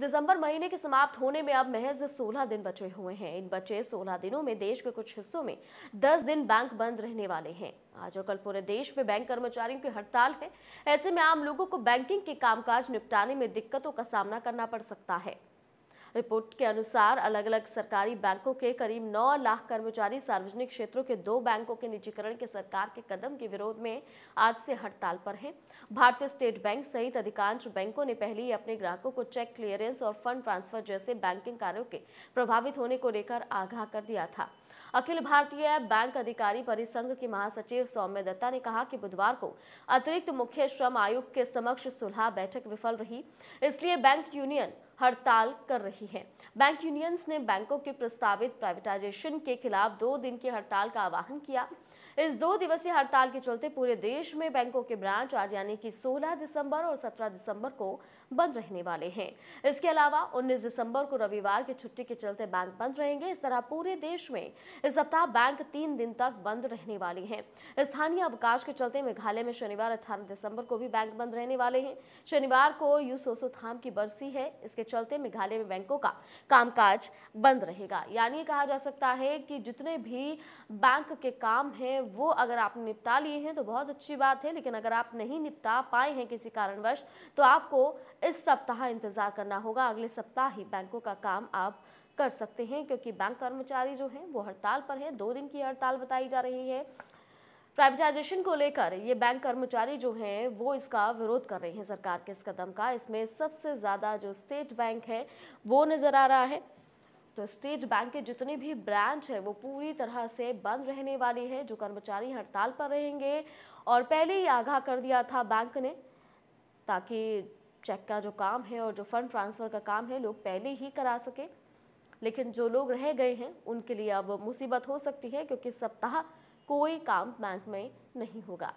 दिसंबर महीने के समाप्त होने में अब महज 16 दिन बचे हुए हैं इन बचे 16 दिनों में देश के कुछ हिस्सों में 10 दिन बैंक बंद रहने वाले हैं आज और कल पूरे देश में बैंक कर्मचारियों की हड़ताल है ऐसे में आम लोगों को बैंकिंग के कामकाज निपटाने में दिक्कतों का सामना करना पड़ सकता है रिपोर्ट के अनुसार अलग अलग सरकारी बैंकों के करीब नौ लाख कर्मचारी सार्वजनिक क्षेत्रों के दो बैंकों के निजीकरण के सरकार के कदम के विरोध में आज से हड़ताल पर हैं भारतीय स्टेट बैंक सहित अधिकांश बैंकों ने पहले ही अपने ग्राहकों को चेक क्लियरेंस और फंड ट्रांसफर जैसे बैंकिंग कार्यों के प्रभावित होने को लेकर आगाह कर दिया था अखिल भारतीय बैंक अधिकारी परिसंघ के महासचिव सौम्य दत्ता ने कहा कि बुधवार को अतिरिक्त मुख्य श्रम आयुक्त के समक्ष सुलह बैठक विफल रही इसलिए बैंक यूनियन हड़ताल कर रही है बैंक यूनियंस ने बैंकों के प्रस्तावित प्राइवेटाइजेशन के खिलाफ दो दिन की हड़ताल का आह्वान किया इस दो दिवसीय हड़ताल के चलते पूरे देश में बैंकों के ब्रांच आज यानी कि 16 दिसंबर और 17 दिसंबर को बंद रहने वाले हैं इसके अलावा 19 दिसंबर को रविवार की छुट्टी के चलते बैंक बंद रहेंगे इस तरह पूरे देश में इस सप्ताह बैंक तीन दिन तक बंद रहने वाले हैं स्थानीय अवकाश के चलते मेघालय में शनिवार अठारह दिसंबर को भी बैंक बंद रहने वाले हैं शनिवार को यू सोसो थाम की बरसी है इसके चलते मेघालय में बैंकों का कामकाज बंद रहेगा यानी कहा जा सकता है कि जितने भी बैंक के काम हैं वो अगर आप निपटा लिए हैं तो बहुत अच्छी बात है लेकिन अगर आप नहीं निपटा पाए हैं किसी कारणवश तो आपको इस सप्ताह इंतज़ार करना होगा अगले सप्ताह ही बैंकों का काम आप कर सकते हैं क्योंकि बैंक कर्मचारी जो हैं वो हड़ताल पर हैं दो दिन की हड़ताल बताई जा रही है प्राइवेटाइजेशन को लेकर ये बैंक कर्मचारी जो हैं वो इसका विरोध कर रहे हैं सरकार के इस कदम का इसमें सबसे ज़्यादा जो स्टेट बैंक है वो नज़र आ रहा है तो स्टेट बैंक के जितने भी ब्रांच है वो पूरी तरह से बंद रहने वाली है जो कर्मचारी हड़ताल पर रहेंगे और पहले ही आगाह कर दिया था बैंक ने ताकि चेक का जो काम है और जो फंड ट्रांसफ़र का काम है लोग पहले ही करा सकें लेकिन जो लोग रह गए हैं उनके लिए अब मुसीबत हो सकती है क्योंकि सप्ताह कोई काम बैंक में नहीं होगा